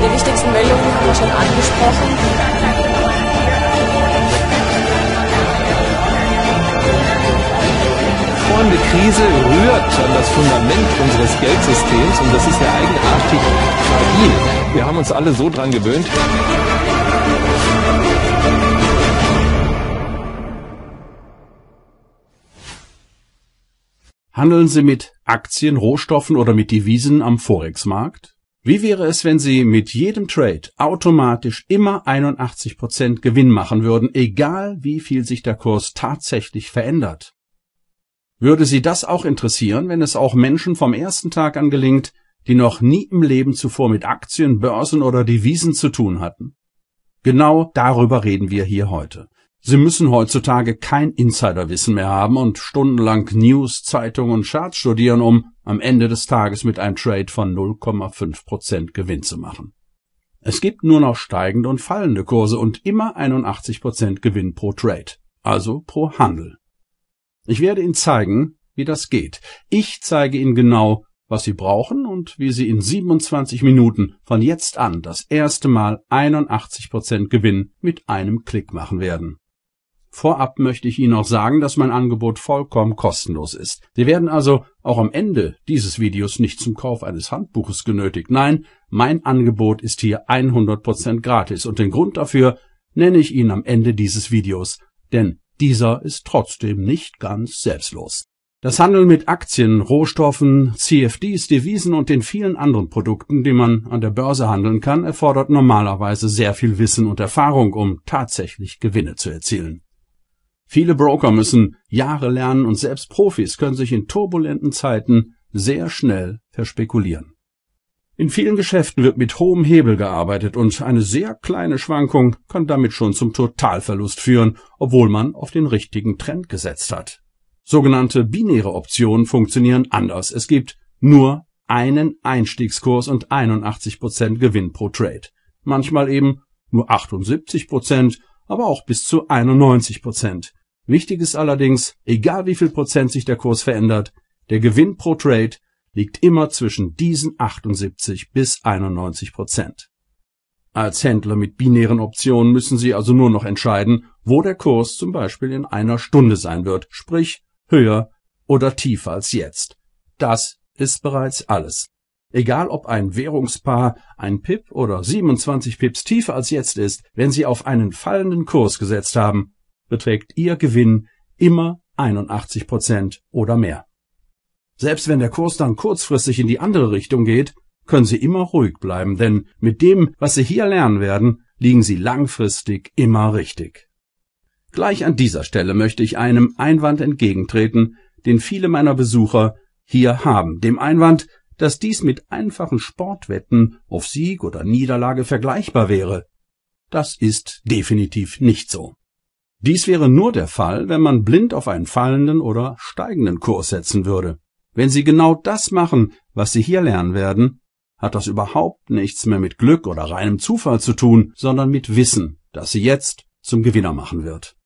die wichtigsten Meldungen haben wir schon angesprochen. drohende Krise rührt an das Fundament unseres Geldsystems und das ist ja eigenartig fragil. Wir haben uns alle so dran gewöhnt. Handeln Sie mit Aktien, Rohstoffen oder mit Devisen am Forex-Markt? Wie wäre es, wenn Sie mit jedem Trade automatisch immer 81% Prozent Gewinn machen würden, egal wie viel sich der Kurs tatsächlich verändert? Würde Sie das auch interessieren, wenn es auch Menschen vom ersten Tag an gelingt, die noch nie im Leben zuvor mit Aktien, Börsen oder Devisen zu tun hatten? Genau darüber reden wir hier heute. Sie müssen heutzutage kein Insiderwissen mehr haben und stundenlang News, Zeitungen und Charts studieren, um am Ende des Tages mit einem Trade von 0,5% Prozent Gewinn zu machen. Es gibt nur noch steigende und fallende Kurse und immer 81% Prozent Gewinn pro Trade, also pro Handel. Ich werde Ihnen zeigen, wie das geht. Ich zeige Ihnen genau, was Sie brauchen und wie Sie in 27 Minuten von jetzt an das erste Mal 81% Prozent Gewinn mit einem Klick machen werden. Vorab möchte ich Ihnen auch sagen, dass mein Angebot vollkommen kostenlos ist. Sie werden also auch am Ende dieses Videos nicht zum Kauf eines Handbuches genötigt. Nein, mein Angebot ist hier 100% gratis und den Grund dafür nenne ich Ihnen am Ende dieses Videos, denn dieser ist trotzdem nicht ganz selbstlos. Das Handeln mit Aktien, Rohstoffen, CFDs, Devisen und den vielen anderen Produkten, die man an der Börse handeln kann, erfordert normalerweise sehr viel Wissen und Erfahrung, um tatsächlich Gewinne zu erzielen. Viele Broker müssen Jahre lernen und selbst Profis können sich in turbulenten Zeiten sehr schnell verspekulieren. In vielen Geschäften wird mit hohem Hebel gearbeitet und eine sehr kleine Schwankung kann damit schon zum Totalverlust führen, obwohl man auf den richtigen Trend gesetzt hat. Sogenannte binäre Optionen funktionieren anders. Es gibt nur einen Einstiegskurs und 81% Gewinn pro Trade. Manchmal eben nur 78% Prozent aber auch bis zu 91 Prozent. Wichtig ist allerdings, egal wie viel Prozent sich der Kurs verändert, der Gewinn pro Trade liegt immer zwischen diesen 78 bis 91 Prozent. Als Händler mit binären Optionen müssen Sie also nur noch entscheiden, wo der Kurs zum Beispiel in einer Stunde sein wird, sprich höher oder tiefer als jetzt. Das ist bereits alles. Egal ob ein Währungspaar ein Pip oder 27 Pips tiefer als jetzt ist, wenn Sie auf einen fallenden Kurs gesetzt haben, beträgt Ihr Gewinn immer 81 Prozent oder mehr. Selbst wenn der Kurs dann kurzfristig in die andere Richtung geht, können Sie immer ruhig bleiben, denn mit dem, was Sie hier lernen werden, liegen Sie langfristig immer richtig. Gleich an dieser Stelle möchte ich einem Einwand entgegentreten, den viele meiner Besucher hier haben, dem Einwand, dass dies mit einfachen Sportwetten auf Sieg oder Niederlage vergleichbar wäre. Das ist definitiv nicht so. Dies wäre nur der Fall, wenn man blind auf einen fallenden oder steigenden Kurs setzen würde. Wenn Sie genau das machen, was Sie hier lernen werden, hat das überhaupt nichts mehr mit Glück oder reinem Zufall zu tun, sondern mit Wissen, das Sie jetzt zum Gewinner machen wird.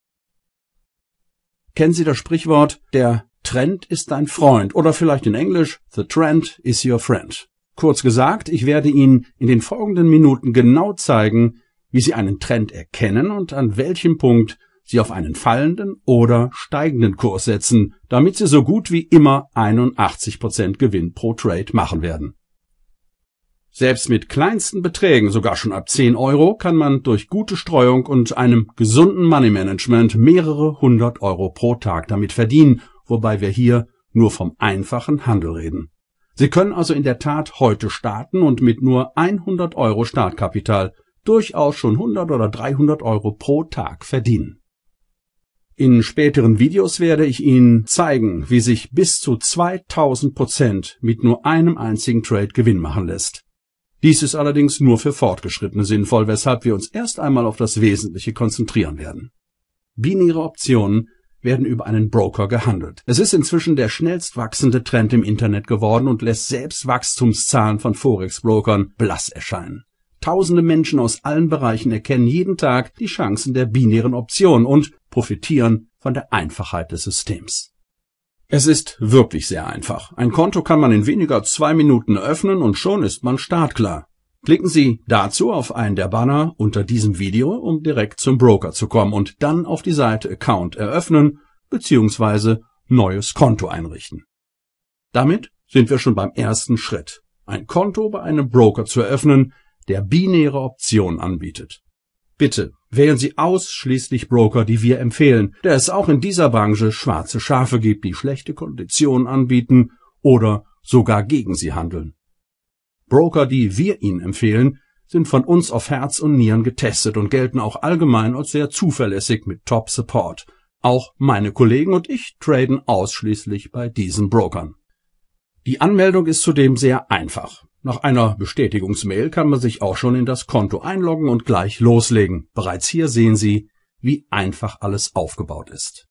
Kennen Sie das Sprichwort, der Trend ist dein Freund oder vielleicht in Englisch The Trend is your friend. Kurz gesagt, ich werde Ihnen in den folgenden Minuten genau zeigen, wie Sie einen Trend erkennen und an welchem Punkt Sie auf einen fallenden oder steigenden Kurs setzen, damit Sie so gut wie immer 81% Gewinn pro Trade machen werden. Selbst mit kleinsten Beträgen, sogar schon ab 10 Euro, kann man durch gute Streuung und einem gesunden Money Management mehrere hundert Euro pro Tag damit verdienen wobei wir hier nur vom einfachen Handel reden. Sie können also in der Tat heute starten und mit nur 100 Euro Startkapital durchaus schon 100 oder 300 Euro pro Tag verdienen. In späteren Videos werde ich Ihnen zeigen, wie sich bis zu 2000 Prozent mit nur einem einzigen Trade Gewinn machen lässt. Dies ist allerdings nur für Fortgeschrittene sinnvoll, weshalb wir uns erst einmal auf das Wesentliche konzentrieren werden. Binäre Optionen werden über einen Broker gehandelt. Es ist inzwischen der schnellst wachsende Trend im Internet geworden und lässt selbst Wachstumszahlen von Forex-Brokern blass erscheinen. Tausende Menschen aus allen Bereichen erkennen jeden Tag die Chancen der binären Option und profitieren von der Einfachheit des Systems. Es ist wirklich sehr einfach. Ein Konto kann man in weniger zwei Minuten öffnen und schon ist man startklar. Klicken Sie dazu auf einen der Banner unter diesem Video, um direkt zum Broker zu kommen und dann auf die Seite Account eröffnen bzw. neues Konto einrichten. Damit sind wir schon beim ersten Schritt, ein Konto bei einem Broker zu eröffnen, der binäre Optionen anbietet. Bitte wählen Sie ausschließlich Broker, die wir empfehlen, da es auch in dieser Branche schwarze Schafe gibt, die schlechte Konditionen anbieten oder sogar gegen Sie handeln. Broker, die wir Ihnen empfehlen, sind von uns auf Herz und Nieren getestet und gelten auch allgemein als sehr zuverlässig mit Top Support. Auch meine Kollegen und ich traden ausschließlich bei diesen Brokern. Die Anmeldung ist zudem sehr einfach. Nach einer Bestätigungsmail kann man sich auch schon in das Konto einloggen und gleich loslegen. Bereits hier sehen Sie, wie einfach alles aufgebaut ist.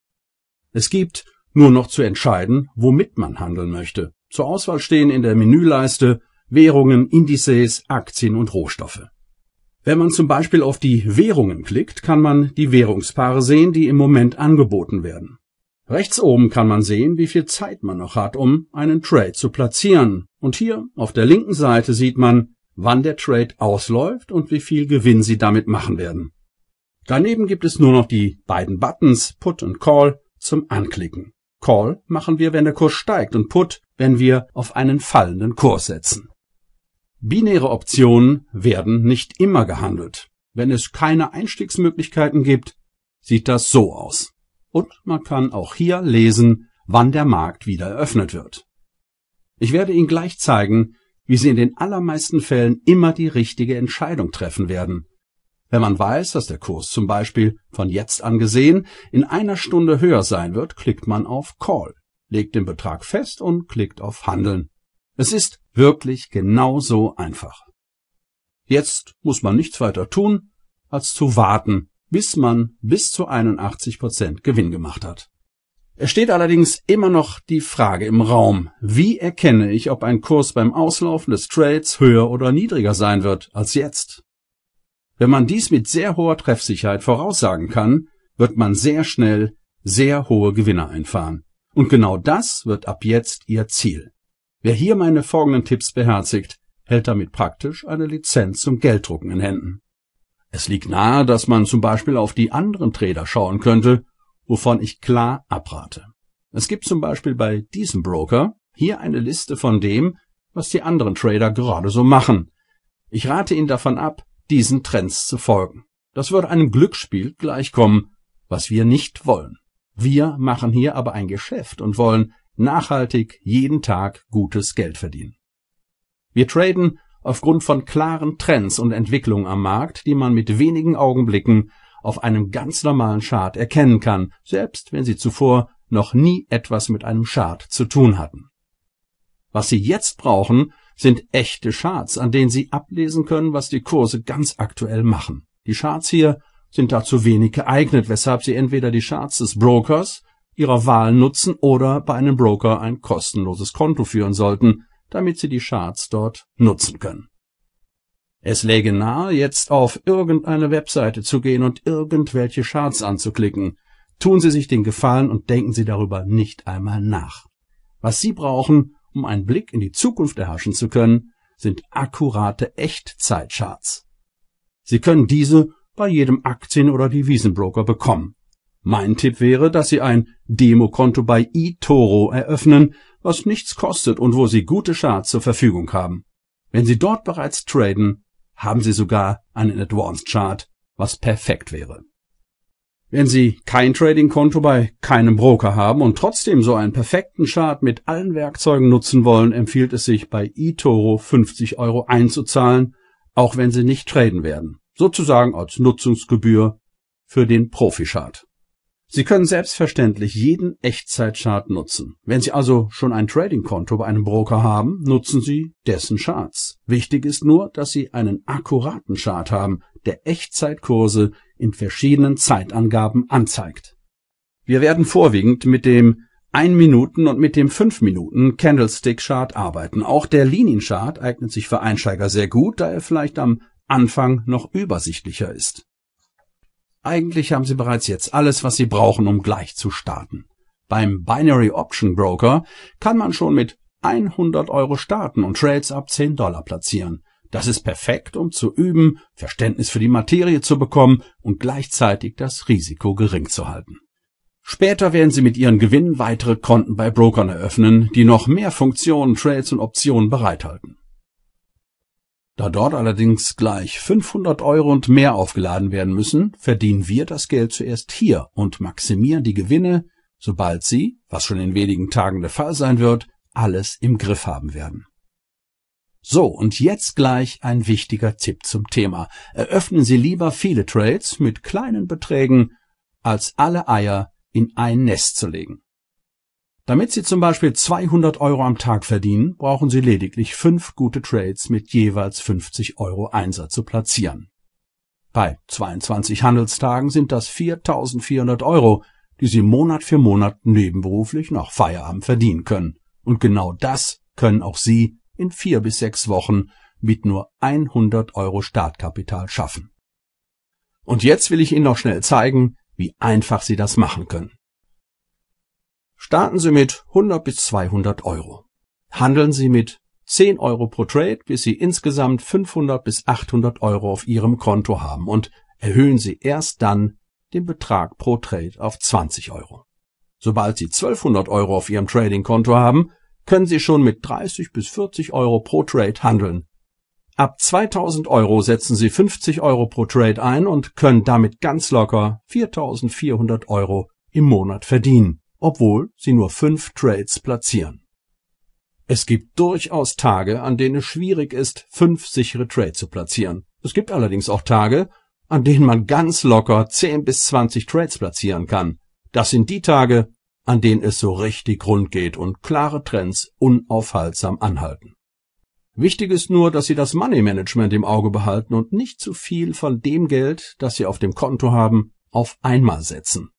Es gibt nur noch zu entscheiden, womit man handeln möchte. Zur Auswahl stehen in der Menüleiste Währungen, Indizes, Aktien und Rohstoffe. Wenn man zum Beispiel auf die Währungen klickt, kann man die Währungspaare sehen, die im Moment angeboten werden. Rechts oben kann man sehen, wie viel Zeit man noch hat, um einen Trade zu platzieren. Und hier auf der linken Seite sieht man, wann der Trade ausläuft und wie viel Gewinn Sie damit machen werden. Daneben gibt es nur noch die beiden Buttons Put und Call zum Anklicken. Call machen wir, wenn der Kurs steigt und Put, wenn wir auf einen fallenden Kurs setzen. Binäre Optionen werden nicht immer gehandelt. Wenn es keine Einstiegsmöglichkeiten gibt, sieht das so aus. Und man kann auch hier lesen, wann der Markt wieder eröffnet wird. Ich werde Ihnen gleich zeigen, wie Sie in den allermeisten Fällen immer die richtige Entscheidung treffen werden. Wenn man weiß, dass der Kurs zum Beispiel von jetzt an gesehen in einer Stunde höher sein wird, klickt man auf Call, legt den Betrag fest und klickt auf Handeln. Es ist wirklich genau so einfach. Jetzt muss man nichts weiter tun, als zu warten, bis man bis zu 81% Prozent Gewinn gemacht hat. Es steht allerdings immer noch die Frage im Raum, wie erkenne ich, ob ein Kurs beim Auslaufen des Trades höher oder niedriger sein wird als jetzt? Wenn man dies mit sehr hoher Treffsicherheit voraussagen kann, wird man sehr schnell sehr hohe Gewinne einfahren. Und genau das wird ab jetzt Ihr Ziel. Wer hier meine folgenden Tipps beherzigt, hält damit praktisch eine Lizenz zum Gelddrucken in Händen. Es liegt nahe, dass man zum Beispiel auf die anderen Trader schauen könnte, wovon ich klar abrate. Es gibt zum Beispiel bei diesem Broker hier eine Liste von dem, was die anderen Trader gerade so machen. Ich rate Ihnen davon ab, diesen Trends zu folgen. Das würde einem Glücksspiel gleichkommen, was wir nicht wollen. Wir machen hier aber ein Geschäft und wollen nachhaltig jeden Tag gutes Geld verdienen. Wir traden aufgrund von klaren Trends und Entwicklungen am Markt, die man mit wenigen Augenblicken auf einem ganz normalen Chart erkennen kann, selbst wenn sie zuvor noch nie etwas mit einem Chart zu tun hatten. Was sie jetzt brauchen, sind echte Charts, an denen sie ablesen können, was die Kurse ganz aktuell machen. Die Charts hier sind dazu wenig geeignet, weshalb sie entweder die Charts des Brokers ihrer Wahl nutzen oder bei einem Broker ein kostenloses Konto führen sollten, damit sie die Charts dort nutzen können. Es läge nahe, jetzt auf irgendeine Webseite zu gehen und irgendwelche Charts anzuklicken. Tun Sie sich den Gefallen und denken Sie darüber nicht einmal nach. Was Sie brauchen, um einen Blick in die Zukunft erhaschen zu können, sind akkurate Echtzeitcharts. Sie können diese bei jedem Aktien- oder Devisenbroker bekommen. Mein Tipp wäre, dass Sie ein Demokonto bei eToro eröffnen, was nichts kostet und wo Sie gute Charts zur Verfügung haben. Wenn Sie dort bereits traden, haben Sie sogar einen Advanced Chart, was perfekt wäre. Wenn Sie kein Trading-Konto bei keinem Broker haben und trotzdem so einen perfekten Chart mit allen Werkzeugen nutzen wollen, empfiehlt es sich bei eToro 50 Euro einzuzahlen, auch wenn Sie nicht traden werden, sozusagen als Nutzungsgebühr für den Profi-Chart. Sie können selbstverständlich jeden Echtzeitchart nutzen. Wenn Sie also schon ein Trading-Konto bei einem Broker haben, nutzen Sie dessen Charts. Wichtig ist nur, dass Sie einen akkuraten Chart haben, der Echtzeitkurse in verschiedenen Zeitangaben anzeigt. Wir werden vorwiegend mit dem 1 Minuten und mit dem 5 Minuten Candlestick Chart arbeiten. Auch der Linien Chart eignet sich für Einsteiger sehr gut, da er vielleicht am Anfang noch übersichtlicher ist. Eigentlich haben Sie bereits jetzt alles, was Sie brauchen, um gleich zu starten. Beim Binary Option Broker kann man schon mit 100 Euro starten und Trades ab 10 Dollar platzieren. Das ist perfekt, um zu üben, Verständnis für die Materie zu bekommen und gleichzeitig das Risiko gering zu halten. Später werden Sie mit Ihren Gewinnen weitere Konten bei Brokern eröffnen, die noch mehr Funktionen, Trades und Optionen bereithalten. Da dort allerdings gleich 500 Euro und mehr aufgeladen werden müssen, verdienen wir das Geld zuerst hier und maximieren die Gewinne, sobald Sie, was schon in wenigen Tagen der Fall sein wird, alles im Griff haben werden. So, und jetzt gleich ein wichtiger Tipp zum Thema. Eröffnen Sie lieber viele Trades mit kleinen Beträgen, als alle Eier in ein Nest zu legen. Damit Sie zum Beispiel 200 Euro am Tag verdienen, brauchen Sie lediglich fünf gute Trades mit jeweils 50 Euro Einsatz zu platzieren. Bei 22 Handelstagen sind das 4.400 Euro, die Sie Monat für Monat nebenberuflich nach Feierabend verdienen können. Und genau das können auch Sie in vier bis sechs Wochen mit nur 100 Euro Startkapital schaffen. Und jetzt will ich Ihnen noch schnell zeigen, wie einfach Sie das machen können. Starten Sie mit 100 bis 200 Euro. Handeln Sie mit 10 Euro pro Trade, bis Sie insgesamt 500 bis 800 Euro auf Ihrem Konto haben und erhöhen Sie erst dann den Betrag pro Trade auf 20 Euro. Sobald Sie 1200 Euro auf Ihrem Trading-Konto haben, können Sie schon mit 30 bis 40 Euro pro Trade handeln. Ab 2000 Euro setzen Sie 50 Euro pro Trade ein und können damit ganz locker 4400 Euro im Monat verdienen obwohl sie nur fünf Trades platzieren. Es gibt durchaus Tage, an denen es schwierig ist, fünf sichere Trades zu platzieren. Es gibt allerdings auch Tage, an denen man ganz locker zehn bis zwanzig Trades platzieren kann. Das sind die Tage, an denen es so richtig rund geht und klare Trends unaufhaltsam anhalten. Wichtig ist nur, dass Sie das Money Management im Auge behalten und nicht zu viel von dem Geld, das Sie auf dem Konto haben, auf einmal setzen.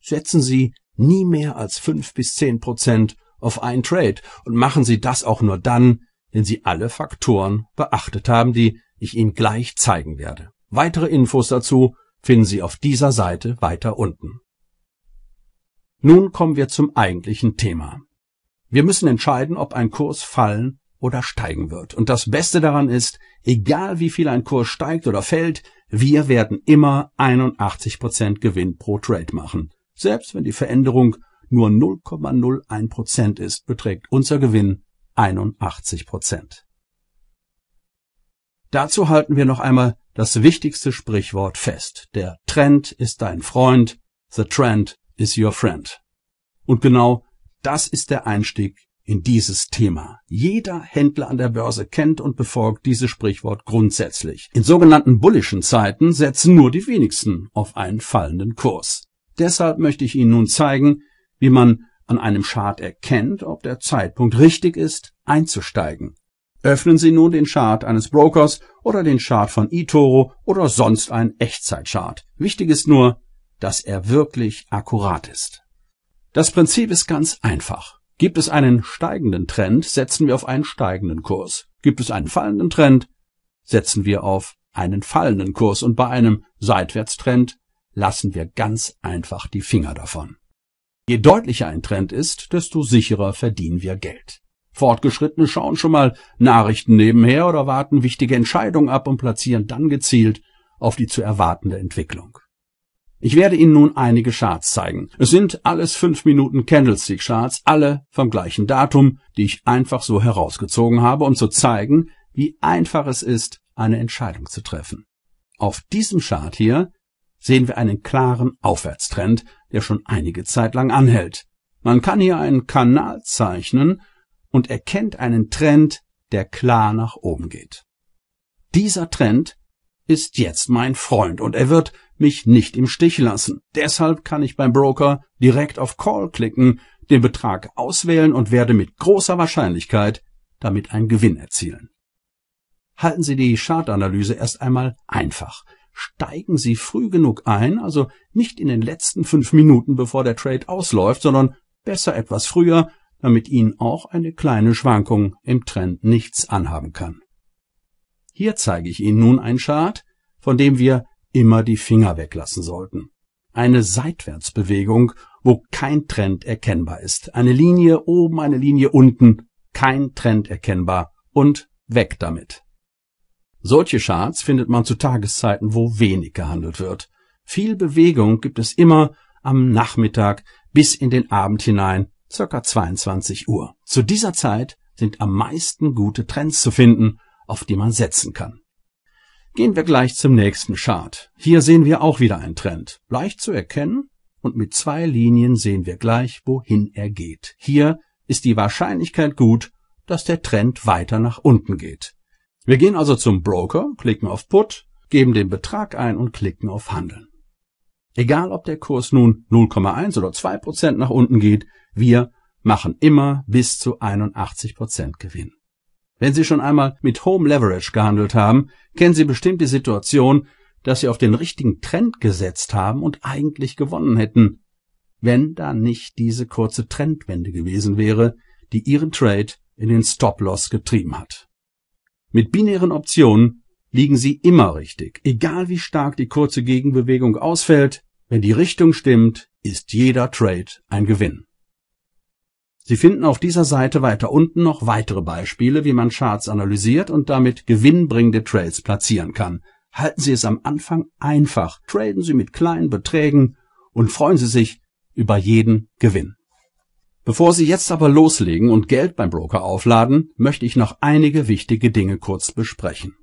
Setzen Sie nie mehr als fünf bis zehn Prozent auf ein Trade und machen Sie das auch nur dann, wenn Sie alle Faktoren beachtet haben, die ich Ihnen gleich zeigen werde. Weitere Infos dazu finden Sie auf dieser Seite weiter unten. Nun kommen wir zum eigentlichen Thema. Wir müssen entscheiden, ob ein Kurs fallen oder steigen wird. Und das Beste daran ist, egal wie viel ein Kurs steigt oder fällt, wir werden immer 81% Gewinn pro Trade machen. Selbst wenn die Veränderung nur 0,01 Prozent ist, beträgt unser Gewinn 81 Prozent. Dazu halten wir noch einmal das wichtigste Sprichwort fest. Der Trend ist dein Freund, the trend is your friend. Und genau das ist der Einstieg in dieses Thema. Jeder Händler an der Börse kennt und befolgt dieses Sprichwort grundsätzlich. In sogenannten bullischen Zeiten setzen nur die wenigsten auf einen fallenden Kurs. Deshalb möchte ich Ihnen nun zeigen, wie man an einem Chart erkennt, ob der Zeitpunkt richtig ist, einzusteigen. Öffnen Sie nun den Chart eines Brokers oder den Chart von eToro oder sonst ein Echtzeitchart. Wichtig ist nur, dass er wirklich akkurat ist. Das Prinzip ist ganz einfach. Gibt es einen steigenden Trend, setzen wir auf einen steigenden Kurs. Gibt es einen fallenden Trend, setzen wir auf einen fallenden Kurs und bei einem Seitwärtstrend lassen wir ganz einfach die Finger davon. Je deutlicher ein Trend ist, desto sicherer verdienen wir Geld. Fortgeschrittene schauen schon mal Nachrichten nebenher oder warten wichtige Entscheidungen ab und platzieren dann gezielt auf die zu erwartende Entwicklung. Ich werde Ihnen nun einige Charts zeigen. Es sind alles 5 Minuten Candlestick Charts, alle vom gleichen Datum, die ich einfach so herausgezogen habe, um zu zeigen, wie einfach es ist, eine Entscheidung zu treffen. Auf diesem Chart hier sehen wir einen klaren Aufwärtstrend, der schon einige Zeit lang anhält. Man kann hier einen Kanal zeichnen und erkennt einen Trend, der klar nach oben geht. Dieser Trend ist jetzt mein Freund und er wird mich nicht im Stich lassen. Deshalb kann ich beim Broker direkt auf Call klicken, den Betrag auswählen und werde mit großer Wahrscheinlichkeit damit einen Gewinn erzielen. Halten Sie die Chartanalyse erst einmal einfach steigen Sie früh genug ein, also nicht in den letzten fünf Minuten, bevor der Trade ausläuft, sondern besser etwas früher, damit Ihnen auch eine kleine Schwankung im Trend nichts anhaben kann. Hier zeige ich Ihnen nun ein Chart, von dem wir immer die Finger weglassen sollten. Eine Seitwärtsbewegung, wo kein Trend erkennbar ist. Eine Linie oben, eine Linie unten, kein Trend erkennbar und weg damit. Solche Charts findet man zu Tageszeiten, wo wenig gehandelt wird. Viel Bewegung gibt es immer am Nachmittag bis in den Abend hinein, circa 22 Uhr. Zu dieser Zeit sind am meisten gute Trends zu finden, auf die man setzen kann. Gehen wir gleich zum nächsten Chart. Hier sehen wir auch wieder einen Trend. Leicht zu erkennen und mit zwei Linien sehen wir gleich, wohin er geht. Hier ist die Wahrscheinlichkeit gut, dass der Trend weiter nach unten geht. Wir gehen also zum Broker, klicken auf Put, geben den Betrag ein und klicken auf Handeln. Egal ob der Kurs nun 0,1 oder 2 nach unten geht, wir machen immer bis zu 81 Gewinn. Wenn Sie schon einmal mit Home Leverage gehandelt haben, kennen Sie bestimmt die Situation, dass Sie auf den richtigen Trend gesetzt haben und eigentlich gewonnen hätten, wenn da nicht diese kurze Trendwende gewesen wäre, die Ihren Trade in den Stop-Loss getrieben hat. Mit binären Optionen liegen sie immer richtig. Egal wie stark die kurze Gegenbewegung ausfällt, wenn die Richtung stimmt, ist jeder Trade ein Gewinn. Sie finden auf dieser Seite weiter unten noch weitere Beispiele, wie man Charts analysiert und damit gewinnbringende Trades platzieren kann. Halten Sie es am Anfang einfach, traden Sie mit kleinen Beträgen und freuen Sie sich über jeden Gewinn. Bevor Sie jetzt aber loslegen und Geld beim Broker aufladen, möchte ich noch einige wichtige Dinge kurz besprechen.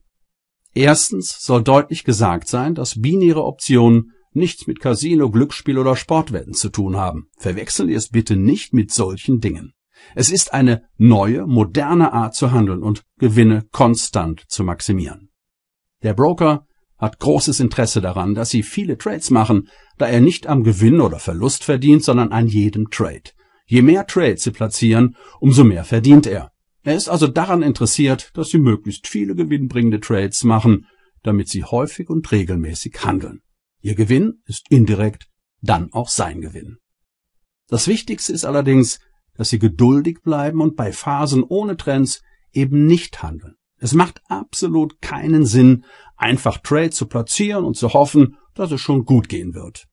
Erstens soll deutlich gesagt sein, dass binäre Optionen nichts mit Casino, Glücksspiel oder Sportwetten zu tun haben. Verwechseln Sie es bitte nicht mit solchen Dingen. Es ist eine neue, moderne Art zu handeln und Gewinne konstant zu maximieren. Der Broker hat großes Interesse daran, dass Sie viele Trades machen, da er nicht am Gewinn oder Verlust verdient, sondern an jedem Trade. Je mehr Trades sie platzieren, umso mehr verdient er. Er ist also daran interessiert, dass sie möglichst viele gewinnbringende Trades machen, damit sie häufig und regelmäßig handeln. Ihr Gewinn ist indirekt dann auch sein Gewinn. Das Wichtigste ist allerdings, dass sie geduldig bleiben und bei Phasen ohne Trends eben nicht handeln. Es macht absolut keinen Sinn, einfach Trades zu platzieren und zu hoffen, dass es schon gut gehen wird.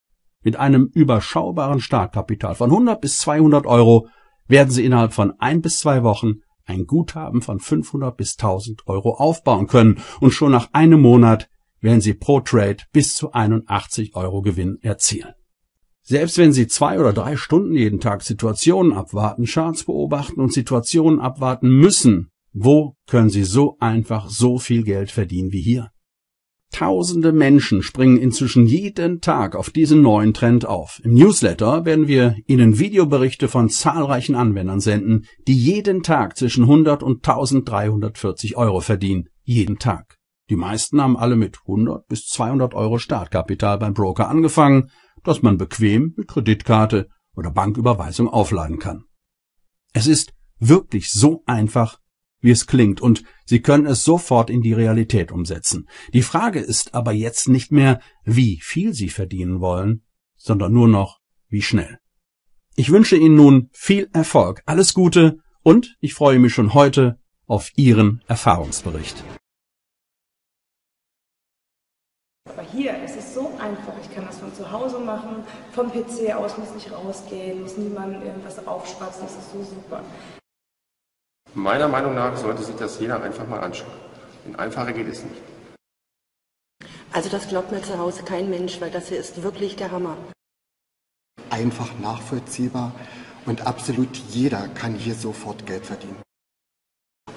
Mit einem überschaubaren Startkapital von 100 bis 200 Euro werden Sie innerhalb von ein bis zwei Wochen ein Guthaben von 500 bis 1000 Euro aufbauen können und schon nach einem Monat werden Sie pro Trade bis zu 81 Euro Gewinn erzielen. Selbst wenn Sie zwei oder drei Stunden jeden Tag Situationen abwarten, Charts beobachten und Situationen abwarten müssen, wo können Sie so einfach so viel Geld verdienen wie hier? Tausende Menschen springen inzwischen jeden Tag auf diesen neuen Trend auf. Im Newsletter werden wir Ihnen Videoberichte von zahlreichen Anwendern senden, die jeden Tag zwischen 100 und 1340 Euro verdienen. Jeden Tag. Die meisten haben alle mit 100 bis 200 Euro Startkapital beim Broker angefangen, das man bequem mit Kreditkarte oder Banküberweisung aufladen kann. Es ist wirklich so einfach, wie es klingt, und Sie können es sofort in die Realität umsetzen. Die Frage ist aber jetzt nicht mehr, wie viel Sie verdienen wollen, sondern nur noch, wie schnell. Ich wünsche Ihnen nun viel Erfolg, alles Gute und ich freue mich schon heute auf Ihren Erfahrungsbericht. Aber hier, ist es so einfach. Ich kann das von zu Hause machen, vom PC aus, muss nicht rausgehen, muss niemandem irgendwas aufspatzen, Das ist so super. Meiner Meinung nach sollte sich das jeder einfach mal anschauen. In einfacher geht es nicht. Also das glaubt mir zu Hause kein Mensch, weil das hier ist wirklich der Hammer. Einfach nachvollziehbar und absolut jeder kann hier sofort Geld verdienen.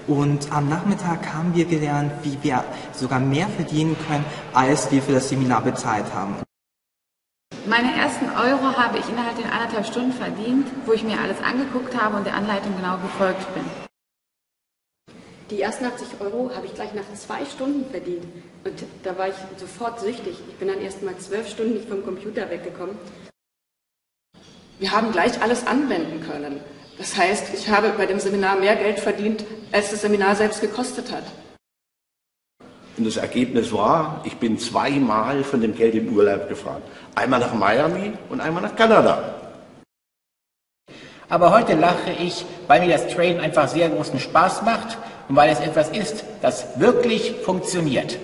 Und am Nachmittag haben wir gelernt, wie wir sogar mehr verdienen können, als wir für das Seminar bezahlt haben. Meine ersten Euro habe ich innerhalb der anderthalb Stunden verdient, wo ich mir alles angeguckt habe und der Anleitung genau gefolgt bin. Die ersten 80 Euro habe ich gleich nach zwei Stunden verdient. Und da war ich sofort süchtig. Ich bin dann erst mal zwölf Stunden nicht vom Computer weggekommen. Wir haben gleich alles anwenden können. Das heißt, ich habe bei dem Seminar mehr Geld verdient, als das Seminar selbst gekostet hat. Und das Ergebnis war, ich bin zweimal von dem Geld in Urlaub gefahren. Einmal nach Miami und einmal nach Kanada. Aber heute lache ich, weil mir das Traden einfach sehr großen Spaß macht und weil es etwas ist, das wirklich funktioniert.